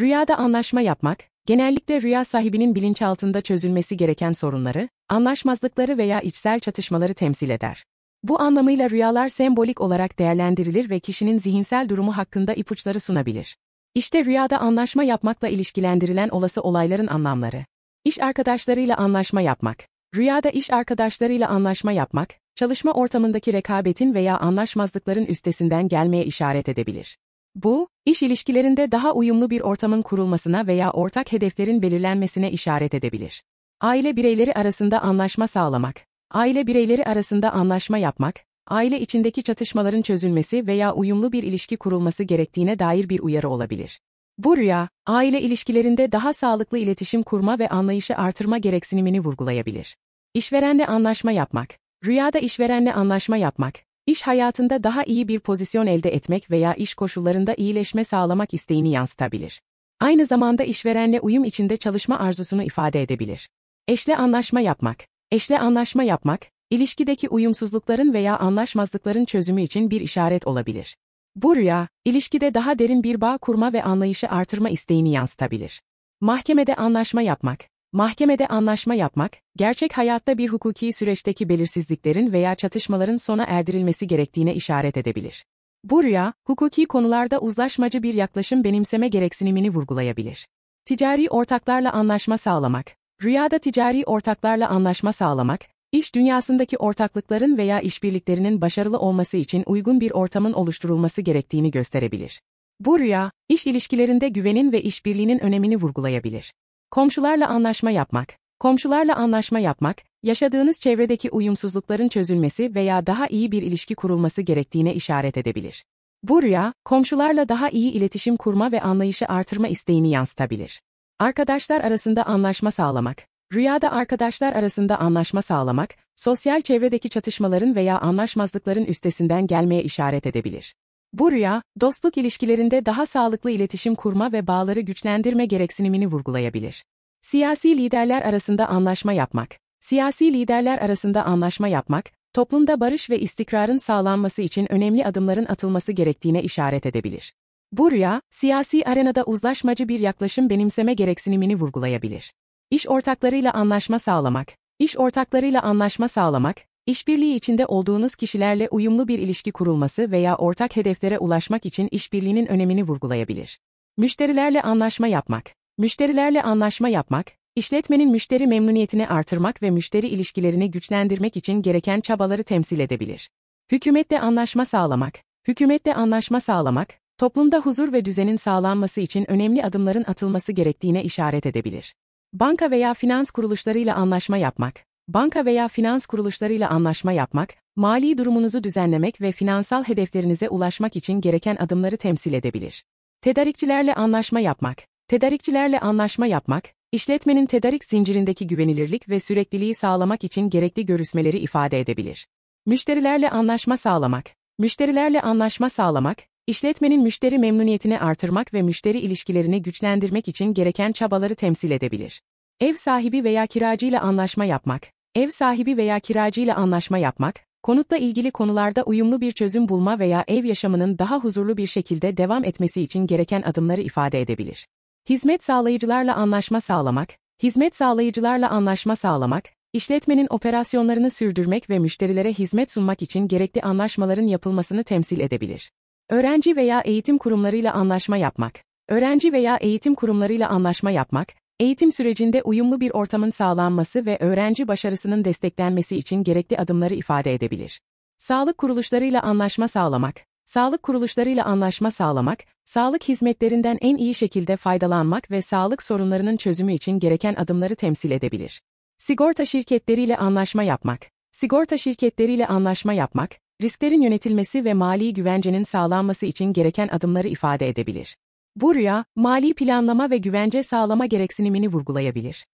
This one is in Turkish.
Rüyada anlaşma yapmak, genellikle rüya sahibinin bilinçaltında çözülmesi gereken sorunları, anlaşmazlıkları veya içsel çatışmaları temsil eder. Bu anlamıyla rüyalar sembolik olarak değerlendirilir ve kişinin zihinsel durumu hakkında ipuçları sunabilir. İşte rüyada anlaşma yapmakla ilişkilendirilen olası olayların anlamları. İş arkadaşlarıyla anlaşma yapmak. Rüyada iş arkadaşlarıyla anlaşma yapmak, çalışma ortamındaki rekabetin veya anlaşmazlıkların üstesinden gelmeye işaret edebilir. Bu, iş ilişkilerinde daha uyumlu bir ortamın kurulmasına veya ortak hedeflerin belirlenmesine işaret edebilir. Aile bireyleri arasında anlaşma sağlamak, aile bireyleri arasında anlaşma yapmak, aile içindeki çatışmaların çözülmesi veya uyumlu bir ilişki kurulması gerektiğine dair bir uyarı olabilir. Bu rüya, aile ilişkilerinde daha sağlıklı iletişim kurma ve anlayışı artırma gereksinimini vurgulayabilir. İşverenle anlaşma yapmak Rüyada işverenle anlaşma yapmak, İş hayatında daha iyi bir pozisyon elde etmek veya iş koşullarında iyileşme sağlamak isteğini yansıtabilir. Aynı zamanda işverenle uyum içinde çalışma arzusunu ifade edebilir. Eşle anlaşma yapmak. Eşle anlaşma yapmak, ilişkideki uyumsuzlukların veya anlaşmazlıkların çözümü için bir işaret olabilir. Bu rüya, ilişkide daha derin bir bağ kurma ve anlayışı artırma isteğini yansıtabilir. Mahkemede anlaşma yapmak, Mahkemede anlaşma yapmak, gerçek hayatta bir hukuki süreçteki belirsizliklerin veya çatışmaların sona erdirilmesi gerektiğine işaret edebilir. Bu rüya, hukuki konularda uzlaşmacı bir yaklaşım benimseme gereksinimini vurgulayabilir. Ticari ortaklarla anlaşma sağlamak. Rüyada ticari ortaklarla anlaşma sağlamak, iş dünyasındaki ortaklıkların veya işbirliklerinin başarılı olması için uygun bir ortamın oluşturulması gerektiğini gösterebilir. Bu rüya, iş ilişkilerinde güvenin ve işbirliğinin önemini vurgulayabilir. Komşularla anlaşma yapmak. Komşularla anlaşma yapmak, yaşadığınız çevredeki uyumsuzlukların çözülmesi veya daha iyi bir ilişki kurulması gerektiğine işaret edebilir. Bu rüya, komşularla daha iyi iletişim kurma ve anlayışı artırma isteğini yansıtabilir. Arkadaşlar arasında anlaşma sağlamak. Rüyada arkadaşlar arasında anlaşma sağlamak, sosyal çevredeki çatışmaların veya anlaşmazlıkların üstesinden gelmeye işaret edebilir. Bu rüya, dostluk ilişkilerinde daha sağlıklı iletişim kurma ve bağları güçlendirme gereksinimini vurgulayabilir. Siyasi liderler arasında anlaşma yapmak. Siyasi liderler arasında anlaşma yapmak, toplumda barış ve istikrarın sağlanması için önemli adımların atılması gerektiğine işaret edebilir. Bu rüya, siyasi arenada uzlaşmacı bir yaklaşım benimseme gereksinimini vurgulayabilir. İş ortaklarıyla anlaşma sağlamak. İş ortaklarıyla anlaşma sağlamak, işbirliği içinde olduğunuz kişilerle uyumlu bir ilişki kurulması veya ortak hedeflere ulaşmak için işbirliğinin önemini vurgulayabilir. Müşterilerle anlaşma yapmak. Müşterilerle anlaşma yapmak, işletmenin müşteri memnuniyetini artırmak ve müşteri ilişkilerini güçlendirmek için gereken çabaları temsil edebilir. Hükümetle anlaşma sağlamak, hükümetle anlaşma sağlamak, toplumda huzur ve düzenin sağlanması için önemli adımların atılması gerektiğine işaret edebilir. Banka veya finans kuruluşlarıyla anlaşma yapmak, banka veya finans kuruluşlarıyla anlaşma yapmak, mali durumunuzu düzenlemek ve finansal hedeflerinize ulaşmak için gereken adımları temsil edebilir. Tedarikçilerle anlaşma yapmak, Tedarikçilerle anlaşma yapmak, işletmenin tedarik zincirindeki güvenilirlik ve sürekliliği sağlamak için gerekli görüşmeleri ifade edebilir. Müşterilerle anlaşma sağlamak, müşterilerle anlaşma sağlamak, işletmenin müşteri memnuniyetini artırmak ve müşteri ilişkilerini güçlendirmek için gereken çabaları temsil edebilir. Ev sahibi veya kiracıyla anlaşma yapmak, ev sahibi veya kiracıyla anlaşma yapmak, konutla ilgili konularda uyumlu bir çözüm bulma veya ev yaşamının daha huzurlu bir şekilde devam etmesi için gereken adımları ifade edebilir. Hizmet sağlayıcılarla anlaşma sağlamak, hizmet sağlayıcılarla anlaşma sağlamak, işletmenin operasyonlarını sürdürmek ve müşterilere hizmet sunmak için gerekli anlaşmaların yapılmasını temsil edebilir. Öğrenci veya eğitim kurumlarıyla anlaşma yapmak, öğrenci veya eğitim kurumlarıyla anlaşma yapmak, eğitim sürecinde uyumlu bir ortamın sağlanması ve öğrenci başarısının desteklenmesi için gerekli adımları ifade edebilir. Sağlık kuruluşlarıyla anlaşma sağlamak, Sağlık kuruluşlarıyla anlaşma sağlamak, sağlık hizmetlerinden en iyi şekilde faydalanmak ve sağlık sorunlarının çözümü için gereken adımları temsil edebilir. Sigorta şirketleriyle anlaşma yapmak. Sigorta şirketleriyle anlaşma yapmak, risklerin yönetilmesi ve mali güvencenin sağlanması için gereken adımları ifade edebilir. Bu rüya, mali planlama ve güvence sağlama gereksinimini vurgulayabilir.